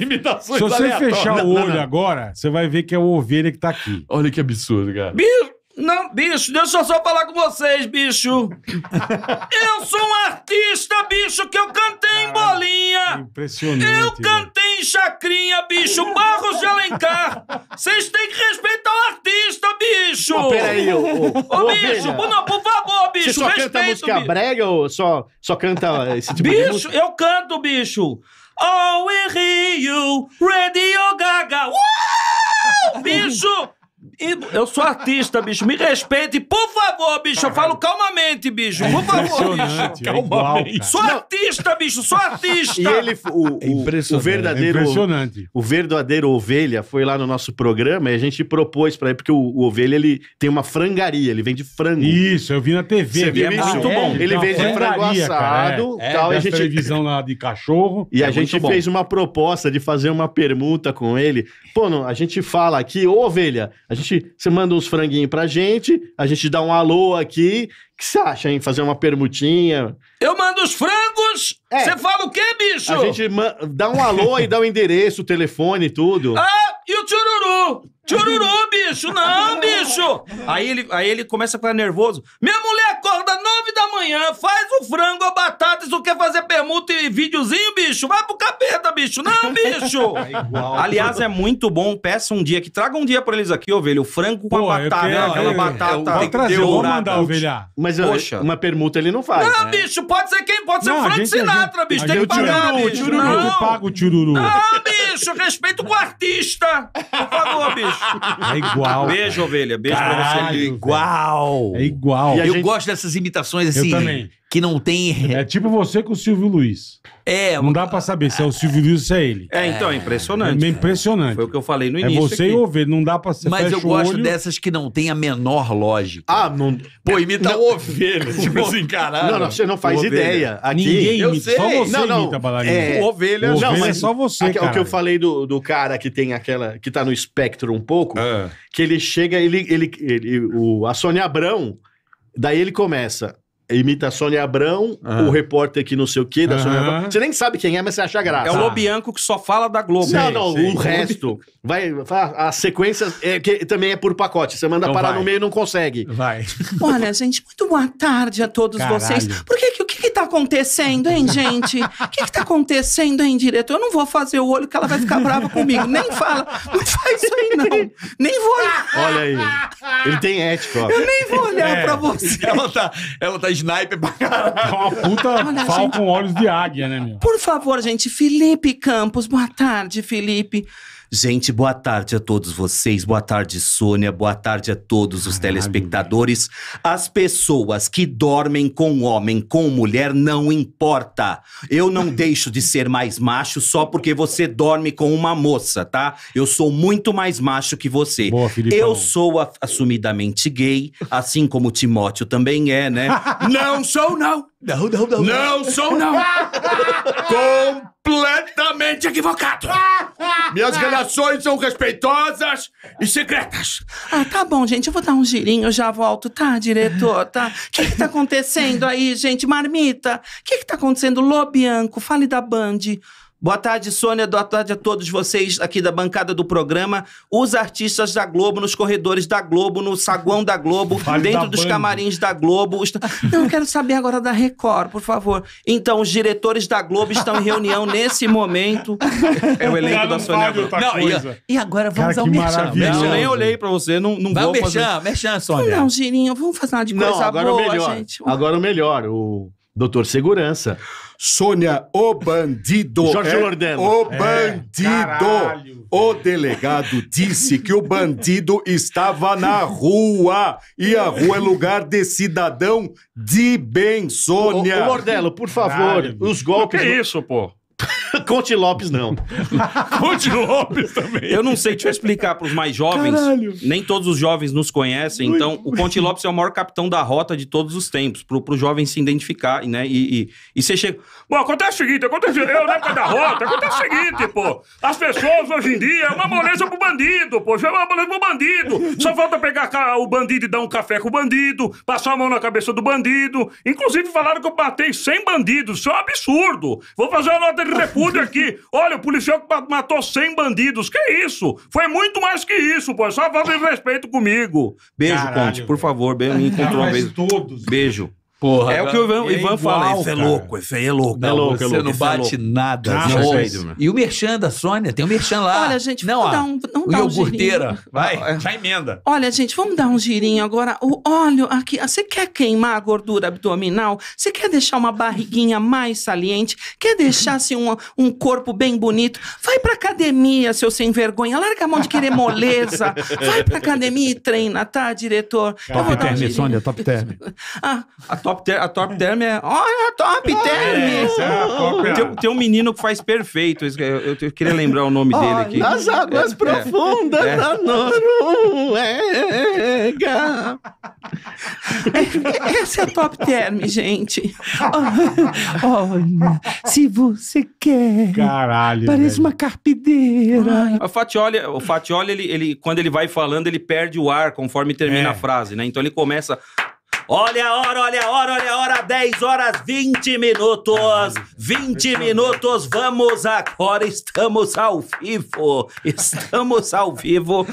limitações Se você fechar o olho não, não. agora, você vai ver que é o ovelha que tá aqui. Olha que absurdo, cara. Bicho, não, bicho, deixa eu só falar com vocês, bicho. eu sou um artista, bicho, que eu cantei em bolinha. Impressionante. Eu cantei em chacrinha, bicho. Barros de Alencar. Vocês têm que respeitar o artista, bicho. peraí, ô. Ô, bicho, por, não, por favor, bicho, Você só respeito, canta música bicho. brega ou só, só canta esse tipo bicho, de música? Bicho, eu canto, bicho. Oh, in Rio, Radio Gaga. Uh! Bicho! Eu sou artista, bicho. Me respeite, por favor, bicho. Eu falo calmamente, bicho. Por é favor, bicho. É calmamente. sou artista, bicho. Sou artista. E ele, o, o, é impressionante. o verdadeiro. É impressionante. O verdadeiro Ovelha foi lá no nosso programa e a gente propôs pra ele, porque o, o Ovelha ele tem uma frangaria, ele vende frango. Isso, eu vi na TV. Você viu isso? Muito bom. Ele vende frango assado. Cara, é, tal, e a gente... televisão lá de cachorro. E a gente fez uma proposta de fazer uma permuta com ele. Pô, não, a gente fala aqui, ô Ovelha, a gente você manda uns franguinhos pra gente, a gente dá um alô aqui que você acha, hein? Fazer uma permutinha? Eu mando os frangos? É. Você é. fala o quê, bicho? A gente dá um alô e dá o um endereço, o telefone e tudo. Ah, e o tchururu? Tchururu, bicho! Não, bicho! Aí ele, aí ele começa a ficar nervoso. Minha mulher acorda nove da manhã, faz o frango, a batata, isso quer fazer permuta e videozinho, bicho? Vai pro capeta, bicho! Não, bicho! É igual, Aliás, é muito bom. Peça um dia que traga um dia pra eles aqui, ovelha. O frango com Pô, a batata, quero, aquela eu, batata. Eu, eu, eu, vou trazer, eu vou mandar, ovelha mas Poxa. uma permuta ele não faz. Não, né? bicho, pode ser quem? Pode ser não, o Frank gente, Sinatra, gente, bicho. Tem que pagar, tchururu, bicho. Tchururu, não. pago, o tchururu. Não, bicho, respeito com o artista. Por favor, bicho. É igual. Beijo, cara. ovelha. Beijo Caralho, pra você. É igual. É igual. eu gente... gosto dessas imitações assim. Eu também que não tem. É tipo você com o Silvio Luiz. É, não dá pra saber se é o Silvio Luiz ou se é ele. É, então, é impressionante. É impressionante. Foi o que eu falei no é início. É você aqui. e o ovelha, não dá pra ser. Mas eu gosto olho... dessas que não tem a menor lógica. Ah, não. Pô, imita não... o ovelha, né? tipo assim, caralho. Não, não, você não faz né? ideia. Aqui, Ninguém eu sei. só você não, não. imita bailarina. É... O ovelha, é o ovelha não, mas é só você. Aqui, é o que eu falei do, do cara que tem aquela. que tá no espectro um pouco, ah. que ele chega, ele, ele, ele, ele o, a Sônia Abrão, daí ele começa imita a Sônia Abrão, uhum. o repórter que não sei o quê da uhum. Sônia Abrão. Você nem sabe quem é, mas você acha graça. É o Lobianco que só fala da Globo. Sim, não, não, sim. o resto. Vai, as sequências é, que também é por pacote. Você manda então parar vai. no meio e não consegue. Vai. Olha, gente, muito boa tarde a todos Caralho. vocês. Por que, que o que que tá acontecendo, hein, gente? O que que tá acontecendo, hein, diretor? Eu não vou fazer o olho que ela vai ficar brava comigo. Nem fala, não faz isso aí, não. Nem vou olhar. Olha aí, ele tem ética, ó. Eu nem vou olhar é, pra você. Ela tá, ela tá sniper pra caralho. É uma puta Olha, fal gente... com olhos de águia, né, meu? Por favor, gente, Felipe Campos, boa tarde, Felipe. Gente, boa tarde a todos vocês. Boa tarde, Sônia. Boa tarde a todos os Caralho, telespectadores. As pessoas que dormem com homem, com mulher, não importa. Eu não deixo de ser mais macho só porque você dorme com uma moça, tá? Eu sou muito mais macho que você. Boa, Eu sou assumidamente gay, assim como o Timóteo também é, né? não sou, não! Não, não, não. Não sou, não. Completamente equivocado. Minhas ah. relações são respeitosas e secretas. Ah, tá bom, gente. Eu vou dar um girinho, eu já volto, tá, diretor? Tá? O que que tá acontecendo aí, gente? Marmita? O que que tá acontecendo? Lobianco, fale da Band. Boa tarde, Sônia. Boa tarde a todos vocês aqui da bancada do programa. Os artistas da Globo nos corredores da Globo, no saguão da Globo, vale dentro da dos banda. camarins da Globo. Não quero saber agora da Record, por favor. Então, os diretores da Globo estão em reunião nesse momento. É o elenco da Sônia vale tá não, e, e, agora vamos Cara, ao merchan. Não, eu nem olhei pra você, não, não Vai vou merchan, merchan, Sônia. Não, Girinho, vamos fazer uma de coisa não, agora boa, melhor. gente. Agora o melhor, o... Doutor Segurança. Sônia, o bandido. Jorge é, O é, bandido. É, o delegado disse que o bandido estava na rua. E a rua é lugar de cidadão de bem, Sônia. Ô, ô por favor, caralho. os golpes. O que é isso, pô? Conte Lopes, não. Conte Lopes também. Eu não sei, deixa eu explicar para os mais jovens. Caralho. Nem todos os jovens nos conhecem. Então, o Conte Lopes é o maior capitão da rota de todos os tempos, para o jovem se identificar, né? E, e, e você chega... Bom, acontece o seguinte, acontece... Eu, na né, época da rota, acontece o seguinte, pô. As pessoas, hoje em dia, é uma moleza pro bandido, pô. Já é uma moleza pro bandido. Só falta pegar o bandido e dar um café com o bandido, passar a mão na cabeça do bandido. Inclusive, falaram que eu batei 100 bandidos. Isso é um absurdo. Vou fazer uma nota de repúdio aqui. Olha, o policial matou 100 bandidos. Que isso? Foi muito mais que isso, pô. Só fazem respeito comigo. Beijo, Caralho, Conte, por favor. Beijo, me encontrou uma vez. Todos. Beijo. Porra, é o que o Ivan, é Ivan igual, fala. Esse é louco, esse aí é louco. É, é louco, é louco. Você não bate é nada. Não, é e o merchan da Sônia, tem o um merchan lá. Olha, gente, não, vamos ó, dar um, vamos dar um girinho. Vai, já emenda. Olha, gente, vamos dar um girinho agora. O óleo aqui, ah, você quer queimar a gordura abdominal? Você quer deixar uma barriguinha mais saliente? Quer deixar assim, um, um corpo bem bonito? Vai pra academia, seu sem vergonha. Larga a mão de querer moleza. Vai pra academia e treina, tá, diretor? Top term, um Sônia, top term. ah, a top Top a Top Term é. Olha a Top é, Term! É, é tem, tem, um menino que faz perfeito. Eu, eu, queria lembrar o nome oh, dele aqui. Nas águas é, é, profundas é, da Noruega. Essa é a Top Term, gente. Olha, se você quer. Caralho. Parece velho. uma carpideira. O Fatioli, o Fatioli ele, ele, quando ele vai falando, ele perde o ar conforme termina é. a frase, né? Então ele começa. Olha a hora, olha a hora, olha a hora, 10 horas 20 minutos. 20 minutos, vamos agora, estamos ao vivo. Estamos ao vivo.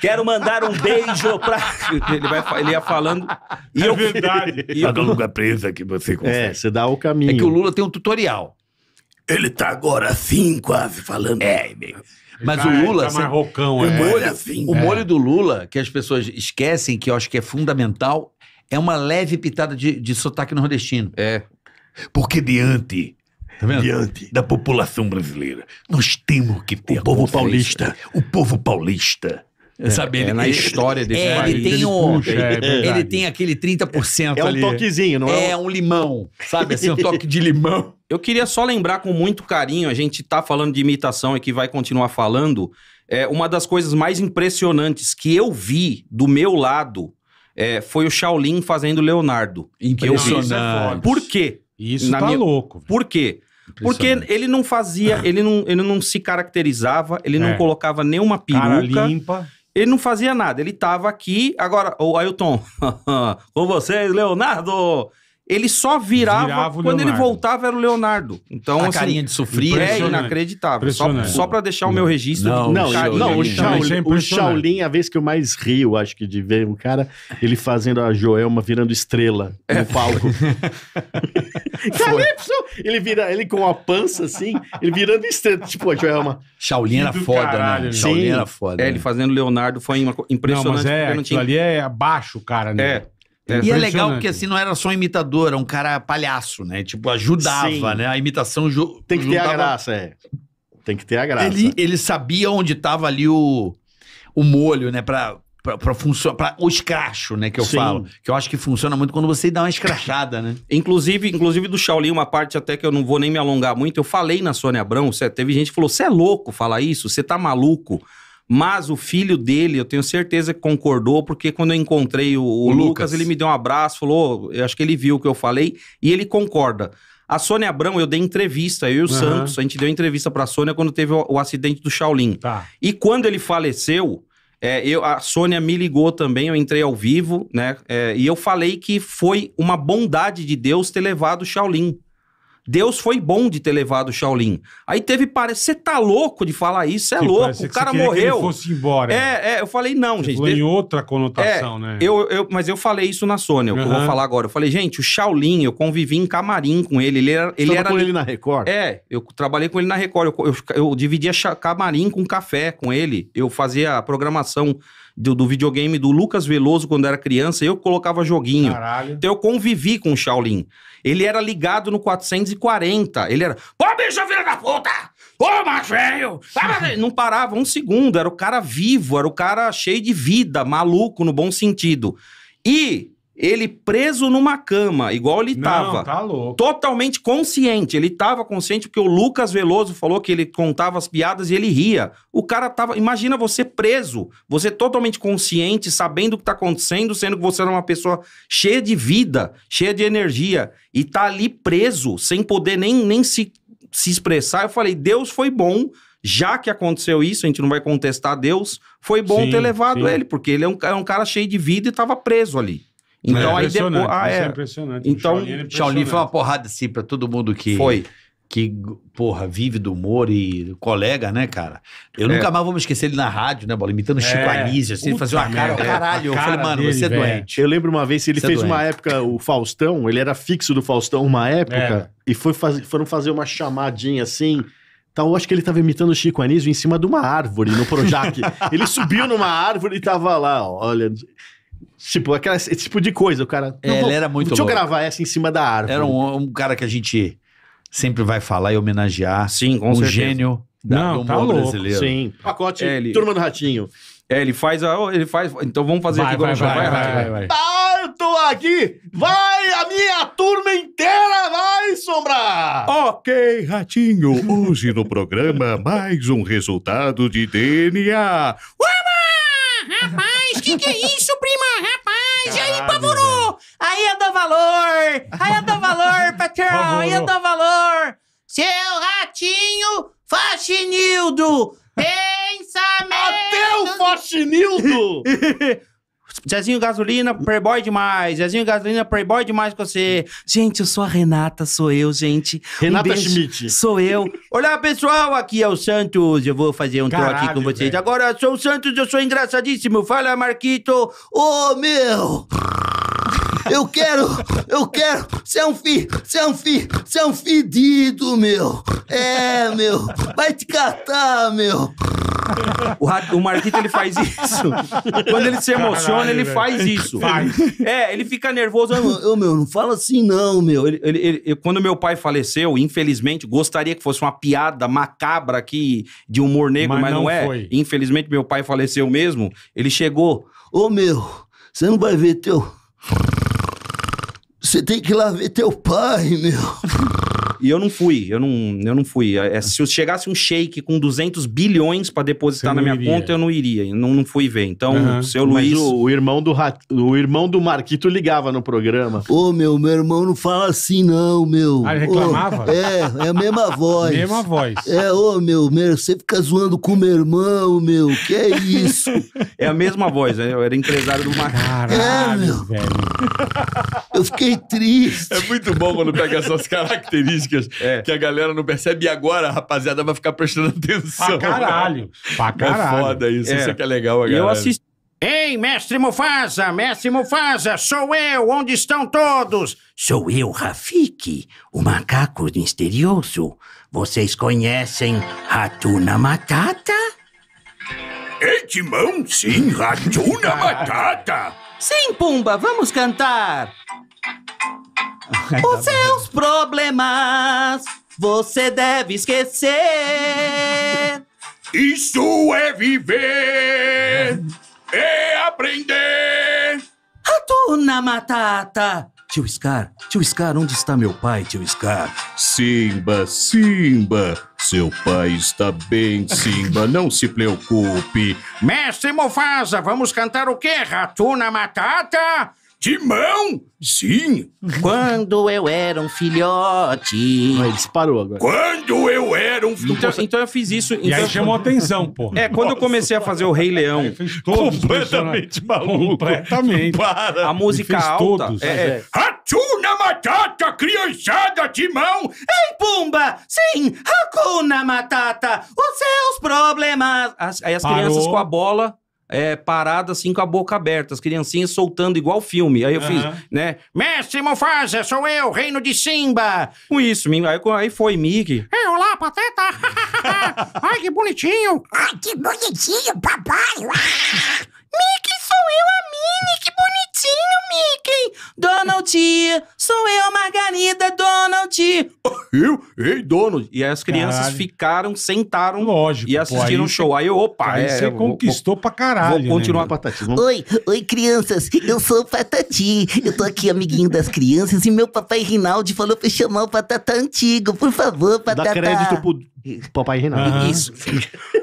Quero mandar um beijo pra. Ele, vai, ele ia falando. E é verdade. E eu... Paga presa que você é, consegue. É, você dá o caminho. É que o Lula tem um tutorial. Ele tá agora assim, quase falando. É, meu. Mas tá- o tá Lula. Tá assim, é o, molho, é assim, o é. molho do Lula, que as pessoas esquecem, que eu acho que é fundamental, é uma leve pitada de, de sotaque nordestino. É. Porque diante Tá diante da população brasileira. Nós temos que ter o povo paulista, o povo paulista. É, sabe, é ele, é na história desse é, país. Ele tem, ele, um, puxa, é ele, é ele tem aquele 30% é, é um ali. toquezinho, não é? É um, um limão, sabe? Assim, um toque de limão. Eu queria só lembrar com muito carinho, a gente tá falando de imitação e que vai continuar falando, é uma das coisas mais impressionantes que eu vi do meu lado é, foi o Shaolin fazendo Leonardo. Impressionante. Por quê? Isso Na tá minha... louco. Por quê? Porque ele não fazia, é. ele não, ele não se caracterizava, ele é. não colocava nenhuma peruca. Cara limpa. Ele não fazia nada, ele tava aqui. Agora, o Ailton, com vocês, Leonardo! Ele só virava, virava quando ele voltava era o Leonardo. Então, a assim, carinha de sofrer é inacreditável. Só, só para deixar o meu registro. Não, não, Shaolin, não o, né? Shaolin, é o Shaolin, é a vez que eu mais rio, acho que de ver um cara, ele fazendo a Joelma virando estrela no é. palco. Calypso! Ele vira, ele com a pança assim, ele virando estrela, tipo a Joelma. Shaolin era foda, né? caralho, né? Shaolin era foda. É, né? ele fazendo Leonardo foi impressionante. Não, mas é, não tinha... ali é abaixo, cara, né? É. É e é legal porque assim não era só um imitador, era um cara palhaço, né? Tipo, ajudava, Sim. né? A imitação. Tem que ter a graça, é. Tem que ter a graça. Ele, ele sabia onde estava ali o, o molho, né? Pra, pra, pra funcionar. o escracho, né? Que eu Sim. falo. Que eu acho que funciona muito quando você dá uma escrachada, né? inclusive, inclusive do Shaolin, uma parte até que eu não vou nem me alongar muito. Eu falei na Sônia Abrão, teve gente que falou: você é louco falar isso? Você tá maluco? Mas o filho dele, eu tenho certeza que concordou, porque quando eu encontrei o, o Lucas. Lucas, ele me deu um abraço, falou, eu acho que ele viu o que eu falei, e ele concorda. A Sônia Abrão, eu dei entrevista, eu e o uhum. Santos, a gente deu entrevista pra Sônia quando teve o, o acidente do Shaolin. Tá. E quando ele faleceu, é, eu, a Sônia me ligou também, eu entrei ao vivo, né? É, e eu falei que foi uma bondade de Deus ter levado o Shaolin. Deus foi bom de ter levado o Shaolin. Aí teve parece, você tá louco de falar isso, é que louco, o cara morreu. Que ele fosse embora. É, é, eu falei não, você gente. Falou em outra conotação, é, né? Eu, eu, mas eu falei isso na Sônia, é uhum. eu vou falar agora. Eu falei, gente, o Shaolin, eu convivi em camarim com ele, ele era ele era com ele na Record. É, eu trabalhei com ele na Record, eu, eu, eu dividia camarim com café com ele, eu fazia a programação do, do, videogame do Lucas Veloso quando era criança, eu colocava joguinho. Caralho. Então eu convivi com o Shaolin. Ele era ligado no 440. Ele era. Pô, bicho, filho da puta! Ô, macho velho! Não parava um segundo. Era o cara vivo, era o cara cheio de vida, maluco no bom sentido. E ele preso numa cama, igual ele estava, tá Totalmente consciente. Ele estava consciente porque o Lucas Veloso falou que ele contava as piadas e ele ria. O cara tava. Imagina você preso, você totalmente consciente, sabendo o que está acontecendo, sendo que você era uma pessoa cheia de vida, cheia de energia, e tá ali preso, sem poder nem, nem se, se expressar. Eu falei, Deus foi bom já que aconteceu isso, a gente não vai contestar Deus, foi bom sim, ter levado sim. ele, porque ele é um, é um cara cheio de vida e estava preso ali. É então, é aí depois. Ah, é. é impressionante. Então, Shaolin foi uma porrada assim pra todo mundo que. Foi que, porra, vive do humor e colega, né, cara? Eu é. nunca mais vou me esquecer ele na rádio, né, Bola? Imitando é. Chico Anísio, assim, ele fazia uma cara, é. caralho. Cara eu falei, mano, dele, você é doente. Eu lembro uma vez, ele você é fez uma época, o Faustão, ele era fixo do Faustão uma é. época, e foi faz, foram fazer uma chamadinha assim... Então, eu acho que ele estava imitando o Chico Anísio em cima de uma árvore, no Projac. ele subiu numa árvore e tava lá, ó, olha... Tipo, aquela, esse tipo de coisa, o cara. É, não, ele vou, era muito Deixa louco. eu gravar essa em cima da árvore. Era um, um cara que a gente sempre vai falar e homenagear. Sim, com um certeza. gênio da, não, do tá humor tá louco, brasileiro. Sim. Pacote é, ele... Turma do Ratinho. É, ele faz a. Ele faz. Então vamos fazer vai, aqui vai, vai, vai, vai, vai, vai. Tá, eu tô aqui! Vai! A minha turma inteira vai sombrar! Ok, Ratinho, hoje no programa mais um resultado de DNA. Ui! Rapaz, que que é isso, prima? Rapaz, e aí, pavorou? Aí eu dou valor! Aí eu dou valor, patrão! Aí eu dou valor! Seu ratinho faxinildo! Pensamento! Até o faxinildo! Zezinho Gasolina, Playboy demais. Zezinho Gasolina, Playboy demais com você. Gente, eu sou a Renata, sou eu, gente. Renata um Schmidt. Sou eu. Olá, pessoal, aqui é o Santos. Eu vou fazer um Caralho, aqui com vocês. Véio. Agora, sou o Santos, eu sou engraçadíssimo. Fala, Marquito. Ô, oh, meu! Eu quero, eu quero. ser é um fi, ser é um fi, ser é um fedido, meu. É, meu. Vai te catar, meu. O, o Marquito, ele faz isso. Quando ele se emociona, Caralho, ele velho. faz isso. Faz. É, ele fica nervoso. Eu, eu, meu, não fala assim não, meu. Ele, ele- ele- quando meu pai faleceu, infelizmente, gostaria que fosse uma piada macabra aqui de humor negro, Mas mas, não não, é. foi. Infelizmente, meu pai faleceu mesmo. Ele chegou. Ô, meu, você não vai ver teu. Você tem que ir lá ver teu pai, meu. E eu não fui, eu não, eu não fui. É, é se chegasse um shake com 200 bilhões para depositar na minha iria. conta, eu não iria. Eu não, não fui ver. Então, uhum. seu Luiz. o, o, irmão do o irmão do Marquito ligava no programa. Ô, oh, meu, meu irmão não fala assim, não, meu. Ah, ele reclamava? é, é a mesma voz. mesma voz. É, ô, oh, meu, meu, você fica zoando com o meu irmão, meu. Que é isso? é a mesma voz, né? Eu era empresário do Marquito. Caralho, é, meu. velho. Eu fiquei triste. É muito bom quando pega essas características físicas é. que a galera não percebe. E agora a rapaziada vai ficar prestando atenção. Pra caralho. Pra é caralho. É foda isso. É. Isso é que é legal, a galera. Eu assisti. Ei, mestre Mufasa, mestre Mufasa, sou eu, onde estão todos? Sou eu, Rafiki, o macaco misterioso. Vocês conhecem Ratuna Matata? É Timão, sim, Ratuna Matata. Sim, Pumba, vamos cantar. Os seus problemas você deve esquecer. Isso é viver, é aprender. Rato na matata. Tio Scar, tio Scar, onde está meu pai, tio Scar? Simba, Simba, seu pai está bem, Simba, não se preocupe. Mestre Mufasa, vamos cantar o quê? Ratuna Matata? Timão? Sim. Quando eu era um filhote. Aí disparou agora. Quando eu era um então, filhote. Então, então eu fiz isso. E então... aí chamou atenção, pô. É, quando eu comecei a fazer o Rei Leão. todos completamente maluco. Completamente. Para. A música alta. Todos, é. é. Hatuna Matata, criançada, Timão. Ei, Pumba! Sim, Hakuna Matata, os seus problemas. As, aí as Parou. crianças com a bola é, parada assim com a boca aberta, as criancinhas soltando igual filme. Aí eu uhum. fiz, né? Mestre Mufasa, sou eu, reino de Simba. Com isso, aí, aí foi Mickey. Ei, olá, pateta! Ai, que bonitinho! Ai, que bonitinho, papai! Mickey, sou eu, a Minnie, que bonitinho, Mickey! Donald, sou eu, Margarida, Donald! eu, ei, dono. E aí as crianças caralho. ficaram, sentaram Lógico, e assistiram o show. Aí eu, opa, aí é, você conquistou vou, pra caralho. Vou continuar né? Patati. Vamos... Oi, oi, crianças, eu sou o Patati. Eu tô aqui amiguinho das crianças e meu papai Rinaldi falou pra chamar o Patata Antigo. Por favor, Patata. Dá crédito pro Papai Reinaldo. Uhum. Isso.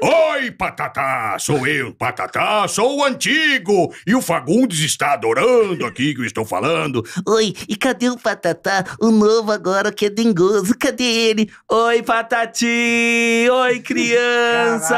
Oi, Patatá! Sou eu, Patatá, sou o antigo! E o Fagundes está adorando aqui que eu estou falando. Oi, e cadê o Patatá? O novo agora que é dengoso, cadê ele? Oi, Patati! Oi, crianças!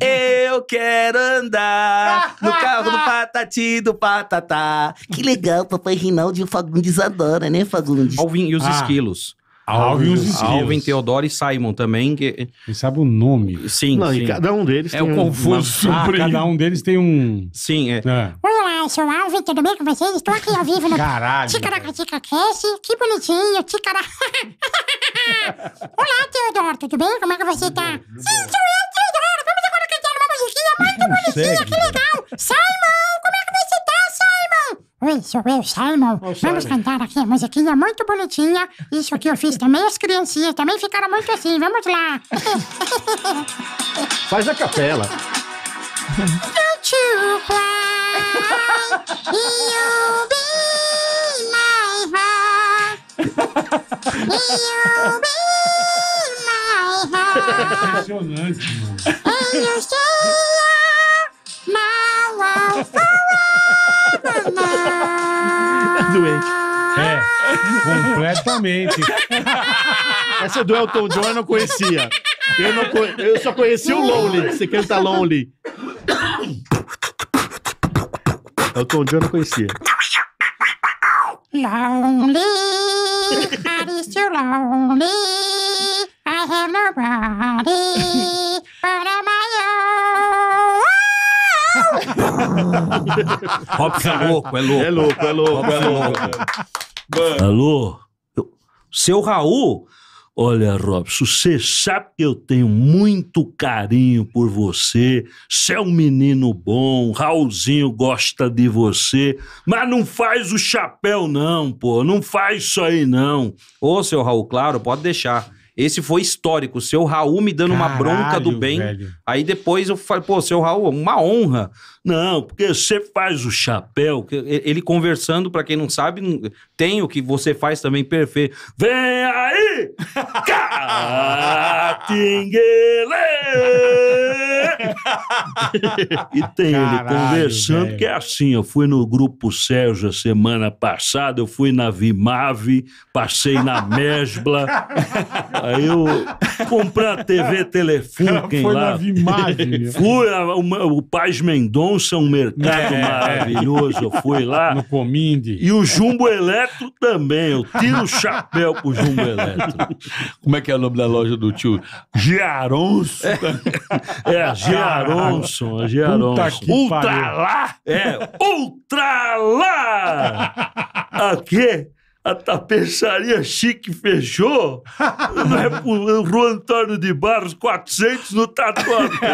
eu quero andar no carro do Patati do Patatá. Que legal, Papai Reinaldo e o Fagundes adora, né, Fagundes? Alvin, e os ah. esquilos? Alvin, Alvin Teodoro e Simon também. Que... Ele sabe o nome. Sim, Não, sim. E cada um deles é tem um... confuso. Uma... Ah, cada um deles tem um... Sim, é. é. Olá, eu sou o Alvin, tudo bem com vocês? Estou aqui ao vivo no... Caralho. Ticaracatica Cast. Que bonitinho, ticara... Olá, Teodoro, tudo bem? Como é que você tá? Sim, sou eu, Teodoro. Vamos agora cantar uma musiquinha muito bonitinha, que legal. Simon! Oi, sou eu, Simon. Oh, Vamos cantar aqui a musiquinha muito bonitinha. Isso que eu fiz também, as criancinhas também ficaram muito assim. Vamos lá. Faz a capela. Don't you cry, you'll be my heart. You'll be my heart. Impressionante, mano. And you'll stay my love forever. É doente. É, completamente. Essa do Elton John eu não conhecia. Eu, não co eu só conheci o Lonely, você canta Lonely. Elton John eu não conhecia. Lonely, I is too lonely. I have nobody, but I'm my own. Robson é louco, é louco. É louco, é louco, é, é louco. Mano. Alô? Eu... Seu Raul? Olha, Robson, você sabe que eu tenho muito carinho por você. Você é um menino bom, Raulzinho gosta de você, mas não faz o chapéu, não, pô. Não faz isso aí, não. Ô, seu Raul, claro, pode deixar. Esse foi histórico. Seu Raul me dando Caralho, uma bronca do bem. Velho. Aí depois eu falei, pô, seu Raul, uma honra. Não, porque você faz o chapéu. Ele conversando, para quem não sabe, tem o que você faz também perfeito. Vem aí! Catinguele! e tem Caralho, ele conversando, que é assim, eu fui no Grupo Sérgio a semana passada, eu fui na Vimave, passei na Mesbla, aí eu comprei a TV Telefunken foi lá. Foi na Vimave. fui, a, o Paz Mendonça, um mercado é, é, maravilhoso, eu fui lá. No Cominde. E o Jumbo Eletro também, eu tiro o chapéu pro Jumbo Eletro. Como é que é o nome da loja do tio? Giaronso. É, é Giaronso. Gearonson, a Gearonson. ultra lá! É, ultra lá! Aqui, a tapeçaria chique fechou. Não é pro Rua Antônio de Barros, 400 no tatuapé.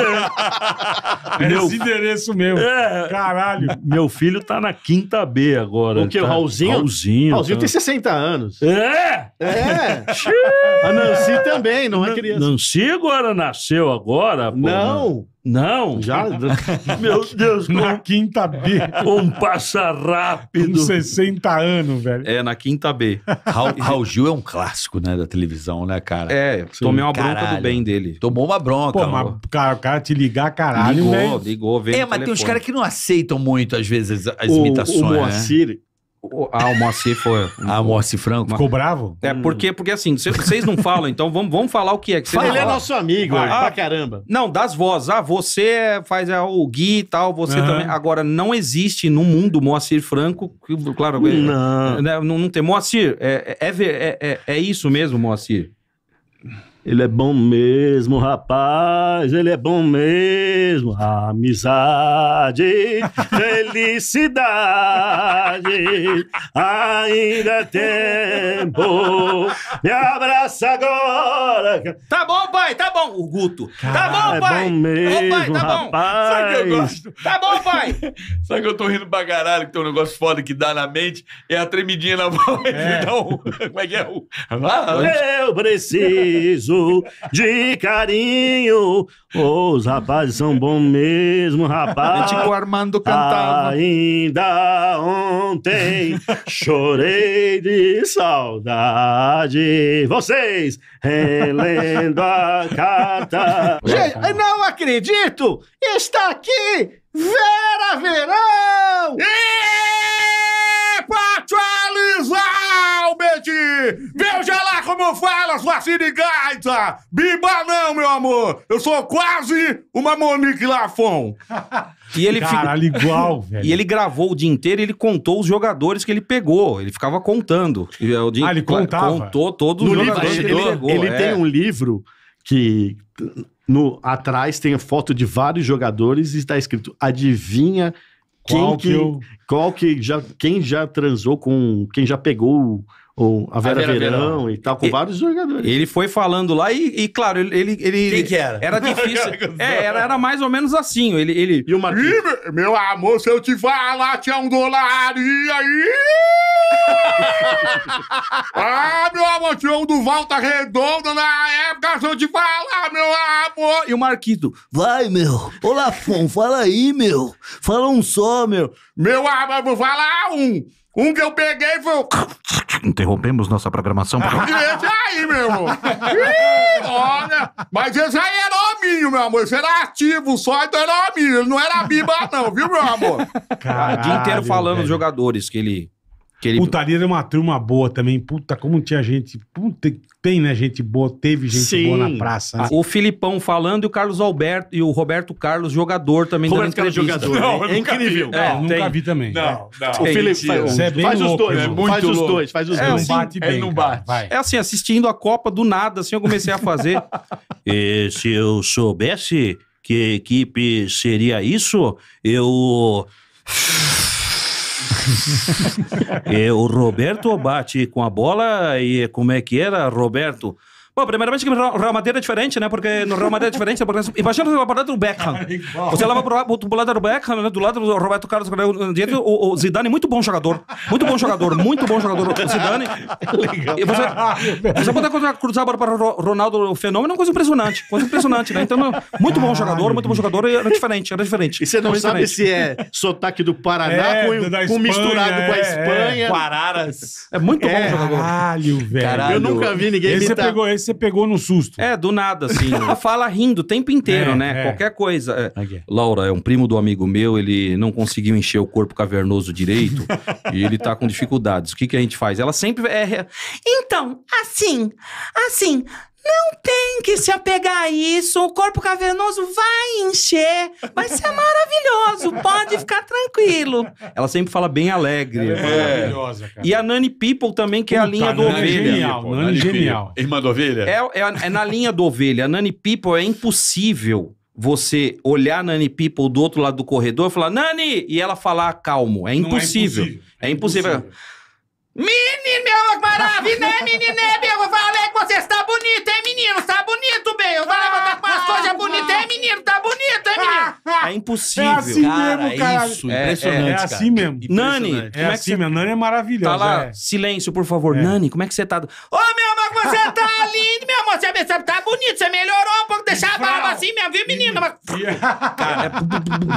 É meu... Esse endereço meu. É. Caralho. Meu filho tá na quinta B agora. O que? Tá... O Raulzinho? Raulzinho. Raulzinho tá... tem 60 anos. É? É. A Nancy também, não é criança. Nancy agora nasceu agora, Não. Não. Já? Meu Deus. na quinta B. Um passa rápido. Com 60 anos, velho. É, na quinta B. Raul, Raul Gil é um clássico, né, da televisão, né, cara? É, tomei uma caralho. bronca do bem dele. Tomou uma bronca. Pô, mas, cara, o cara te ligar, caralho, ligou, Ligou, ligou. É, mas telefone. tem uns caras que não aceitam muito, às vezes, as o, imitações, O né? Moacir, né? Ah, o Moacir foi. Ah, o Moacir Franco. Ficou bravo? É, porque, porque assim, vocês não falam, então vamos, vamos falar o que é que Ele é nosso amigo, ah, pra caramba. Não, das vozes. Ah, você faz é o Gui e tal, você uhum. também. Agora, não existe no mundo Moacir Franco, claro. Não. É, não, não tem. Moacir, é, é, é, é isso mesmo, Moacir? Ele é bom mesmo, rapaz, ele é bom mesmo. Amizade, felicidade, ainda é tempo. Me abraça agora. Tá bom, pai, tá bom. O Guto. tá é bom, pai. É bom mesmo, tá bom, pai, tá rapaz. bom. Sabe que eu gosto? Tá bom, pai. Sabe que eu tô rindo pra caralho, que tem um negócio foda que dá na mente? É a tremidinha na voz. É. Então, como é que é? Como é que é? Eu preciso gostoso de carinho. os rapazes são bons mesmo, rapaz. Armando cantava. Ainda ontem chorei de saudade. Vocês relendo a carta. Gente, não acredito! Está aqui Vera Verão! E para atualizar o Betty! Veja como fala, sua sirigaita? Biba não, meu amor. Eu sou quase uma Monique Lafon. E ele Caralho, fica... igual, velho. E ele gravou o dia inteiro e ele contou os jogadores que ele pegou. Ele ficava contando. E, é o dia... Ah, ele contava? Contou todos no os jogadores que ele, pegou. Ele é. tem um livro que no atrás tem a foto de vários jogadores e está escrito adivinha quem que, que eu... qual que já quem já transou com quem já pegou ou a Vera, a Vera Verão, Verão, e tal, com e, vários jogadores. Ele foi falando lá e, e claro, ele, ele, Quem que era? Era difícil. é, era, era mais ou menos assim. Ele, ele... E o Marquinhos? meu amor, se eu te falar tinha um dólar, e aí? ah, meu amor, tinha um do Volta Redonda na época, se eu te falar, meu amor. E o Marquito, vai, meu. Olá, Lafon, fala aí, meu. Fala um só, meu. Meu amor, vou falar um. Um que eu peguei foi o... Interrompemos nossa programação. esse aí, meu irmão. Ih, olha, mas esse aí era hominho, meu amor. Esse era ativo só, então era hominho. Ele não era biba, não, viu, meu amor? Caralho, o dia inteiro falando dos jogadores que ele que ele... Putaria era uma turma boa também. Puta, como tinha gente. Puta, tem, né? Gente boa, teve gente Sim. boa na praça. Né? O Filipão falando e o Carlos Alberto e o Roberto Carlos, jogador também. Roberto Carlos, é jogador. Não, é incrível. Vi. É, nunca é, vi também. Não, é não. O Felipe faz, é faz os dois. faz os dois, faz os é, dois. bate bem, é, não bate. é assim, assistindo a Copa do nada, assim eu comecei a fazer. e se eu soubesse que equipe seria isso, eu. o Roberto bate com a bola e como é que era, Roberto? Bom, primeiramente que o Real Madrid é diferente, né? Porque no Real Madrid é diferente, porque imagina você vai do Beckham. Você leva pro, pro lado do Beckham, né? do lado do Roberto Carlos, dentro, é o, o Zidane é muito bom jogador. Muito bom jogador, muito bom jogador o Zidane. Legal. E você, ah, você pode cruzar para o Ronaldo, o fenômeno, é uma coisa impressionante. Coisa impressionante, né? Então, muito bom jogador, muito bom jogador, e era diferente, era diferente. E você não sabe se é sotaque do Paraná é, com, com misturado é, com a é, é. Espanha. É, Pararas. É muito bom jogador. Caralho, velho. Caralho. Eu nunca vi ninguém imitar. Você pegou esse você pegou no susto. É, do nada, assim. Ela fala rindo o tempo inteiro, é, né? É. Qualquer coisa. Okay. É. É. Laura é um primo do amigo meu, ele não conseguiu encher o corpo cavernoso direito e ele tá com dificuldades. O que, que a gente faz? Ela sempre é. Então, assim, assim, não tem que se apegar a isso. O corpo cavernoso vai encher. Vai ser é maravilhoso. Pode ficar tranquilo. Ela sempre fala bem alegre. Ela é, é maravilhosa, cara. E a Nani People também, que Puta, é a linha do Nani Ovelha. Genial, Nani, Nani genial. Irmã do Ovelha? É, é, é na linha do Ovelha. A Nani People é impossível você olhar a Nani People do outro lado do corredor e falar, Nani! E ela falar calmo. É impossível. Não é impossível. É impossível. É impossível. Menino, meu maravilha, né, menino? Né, meu? Eu falei que você está bonito, hein, menino? Está bonito, bem. Eu vou levantar com umas ah, coisas ah, bonitas, hein, menino? está bonito, hein, menino? Ah, é impossível. É assim cara, mesmo, é cara. Isso, é, é, impressionante, É, é assim cara. mesmo. Nani, é, é assim você... mesmo. Nani é maravilhosa. Tá lá, é. silêncio, por favor. Nani, como é que você tá? Ô, oh, meu amor, você tá lindo, meu amor. Você tá bonito, você melhorou um pouco. Deixar a barba assim mesmo, viu, menino? Mas... Cara,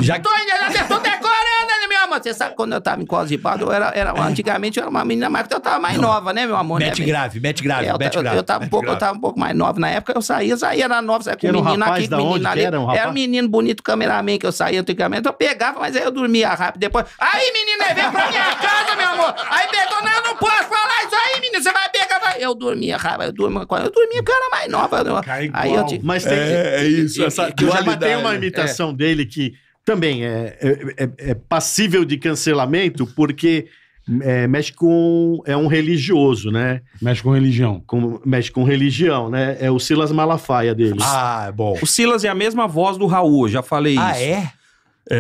já... Tô, já tentou decorar você sabe quando eu tava encosipado, eu era, era, antigamente eu era uma menina mais, porque eu tava mais nova, né, meu amor? Né, mete né, grave, mete grave, é, eu, mete grave. Eu tava, um pouco, grave. eu tava um pouco mais nova na época, eu saía, saía na nova, saía com menino aqui, com menino ali. Era um, era um, menino bonito, cameraman, que eu saía antigamente, eu pegava, mas aí eu dormia rápido depois. Aí, menina, vem pra minha casa, meu amor! Aí pegou, não, eu não posso falar isso aí, menina, você vai pegar. Vai. Eu dormia, rápido, eu dormia, eu dormia, porque eu era mais nova. Eu, aí eu, te... Mas tem, é, é isso, essa eu já matei uma imitação é. dele que também é, é, é, é passível de cancelamento porque é, mexe com. É um religioso, né? Mexe com religião. Com, mexe com religião, né? É o Silas Malafaia deles. Ah, é bom. O Silas é a mesma voz do Raul, já falei ah, isso. Ah, é?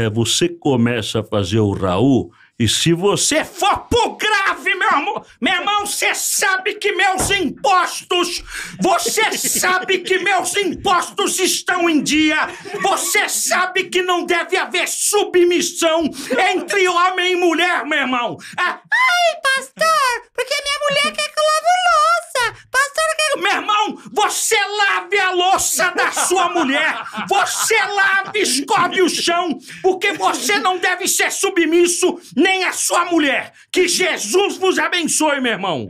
é? Você começa a fazer o Raul e se você for pro grave, meu amor, meu irmão, você sabe que meus impostos, você sabe que meus impostos estão em dia, você sabe que não deve haver submissão entre homem e mulher, meu irmão. É. Ai, pastor, porque minha mulher quer que eu lave o meu irmão, você lave a louça da sua mulher, você lave, escove o chão, porque você não deve ser submisso nem à sua mulher. Que Jesus vos abençoe, meu irmão.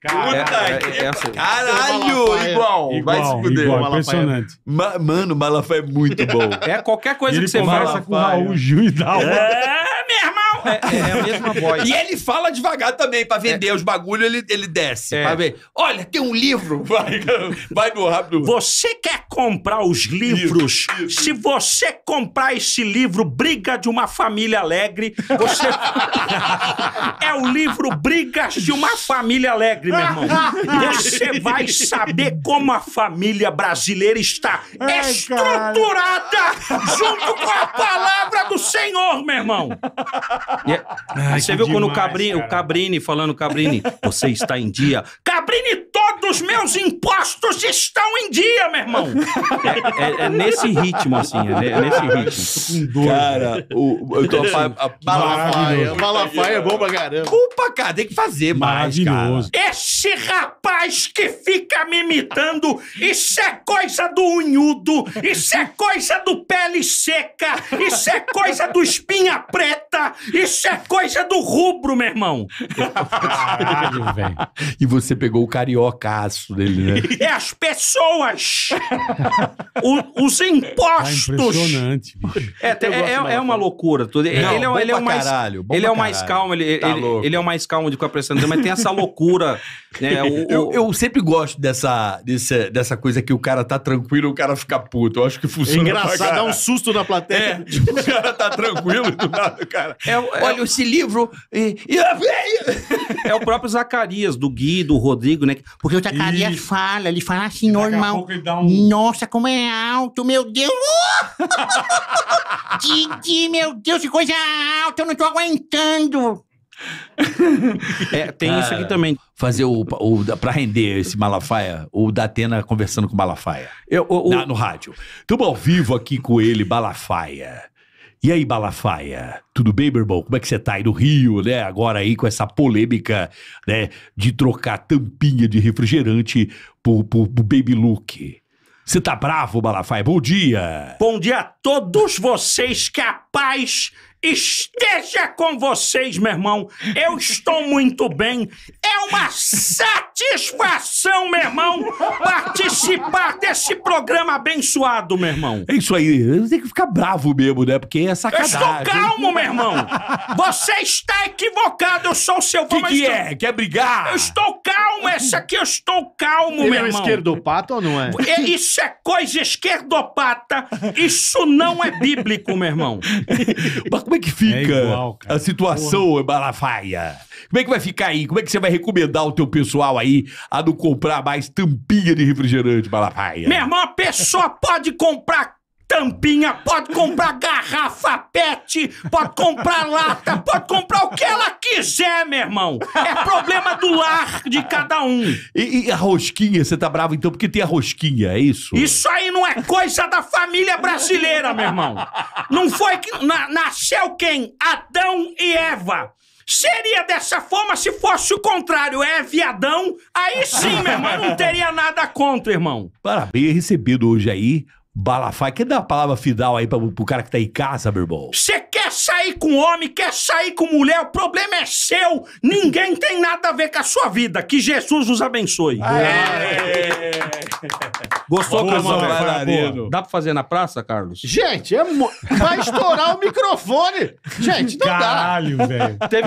Puta é, é, é Caralho, igual, igual, vai se fuder. Igual, impressionante. Ma mano, Malafaia é muito bom. É qualquer coisa que você conversa com o Raul Gil e Dalma. É, meu irmão! É, é a mesma voz. E ele fala devagar também, pra é. vender os bagulho ele, ele desce. É. Pra ver. Olha, tem um livro. Vai, vai no rápido. Você quer comprar os livros? Livro. Se você comprar esse livro, Briga de uma Família Alegre, você... é o livro Brigas de uma Família Alegre sempre, meu irmão. Você vai saber como a família brasileira está Ai, estruturada cara. junto com a palavra do Senhor, meu irmão. É... Ai, você viu demais, quando o Cabrini, o Cabrini falando, Cabrini, você está em dia. Cabrini dos meus impostos estão em dia, meu irmão. É, é, é nesse ritmo, assim, é, é nesse ritmo. Né? Cara, o, eu então, tô a, a Malafaia. Malafaia é bom pra caramba. Culpa, cara, tem que fazer mais, cara. Esse rapaz que fica me imitando, isso é coisa do unhudo, isso é coisa do pele seca, isso é coisa do espinha preta, isso é coisa do rubro, meu irmão. Caralho, velho. E você pegou o carioca ricaço dele, né? É as pessoas! o, os impostos! Ah, é impressionante, É, é, é, é uma loucura tudo Ele, ele, é, ele é o mais, caralho, ele é o mais calmo, ele, tá ele, ele, é o mais calmo de com a pressão, mas tem essa loucura. Né? O, eu, eu, sempre gosto dessa, dessa, dessa coisa que o cara tá tranquilo o cara fica puto. Eu acho que funciona. É engraçado, dá um susto na plateia. Tipo, o cara tá tranquilo do nada, cara. É é Olha, esse livro. E... é o próprio Zacarias, do Gui, do Rodrigo, né? Porque o Zacarias fala, ele fala assim, normal. um- Nossa, como é alto, meu Deus! Didi, meu Deus, que coisa alta, eu não tô aguentando! É, tem isso aqui também. Fazer o, o. Pra render esse Malafaia, o Datena conversando com o Malafaia. Eu, o- o- no rádio. Tamo ao vivo aqui com ele, Malafaia. E aí, Balafaia? Tudo bem, meu irmão? Como é que você tá aí no Rio, né? Agora aí com essa polêmica, né? De trocar tampinha de refrigerante por, por, por Baby Look. Você tá bravo, Balafaia? Bom dia! Bom dia a todos vocês capazes esteja com vocês, meu irmão. Eu estou muito bem. É uma satisfação, meu irmão, participar desse programa abençoado, meu irmão. É isso aí. Tem que ficar bravo mesmo, né? Porque é sacanagem. Eu estou calmo, meu irmão. Você está equivocado. Eu sou o seu... O que, que é? Quer brigar? Eu estou calmo. Essa aqui eu estou calmo, Ele meu é um esquerdopata ou não é? Isso é coisa esquerdopata. Isso não é bíblico, meu irmão como é que fica é igual, a situação, Porra. Malafaia? Como é que vai ficar aí? Como é que você vai recomendar o teu pessoal aí a não comprar mais tampinha de refrigerante, Balafaia? Meu irmão, a pessoa pode comprar tampinha, pode comprar garrafa PET, pode comprar lata, pode comprar o que ela quiser, meu irmão. É problema do lar de cada um. E, e a rosquinha, você tá bravo então porque tem a rosquinha, é isso? Isso aí não é coisa da família brasileira, meu irmão. Não foi que na, nasceu quem? Adão e Eva. Seria dessa forma se fosse o contrário, é viadão. Aí sim, meu irmão, não teria nada contra, irmão. Parabéns, recebido hoje aí Balafai, quer dar a palavra fidal aí pra, pro cara que tá em casa, meu irmão? Você quer sair com homem, quer sair com mulher, o problema é seu. Ninguém tem nada a ver com a sua vida. Que Jesus os abençoe. É. É. Aê. Gostou, Carlão? Dá pra fazer na praça, Carlos? Gente, é mo... vai estourar o microfone. Gente, não Caralho, dá. Caralho, velho. Teve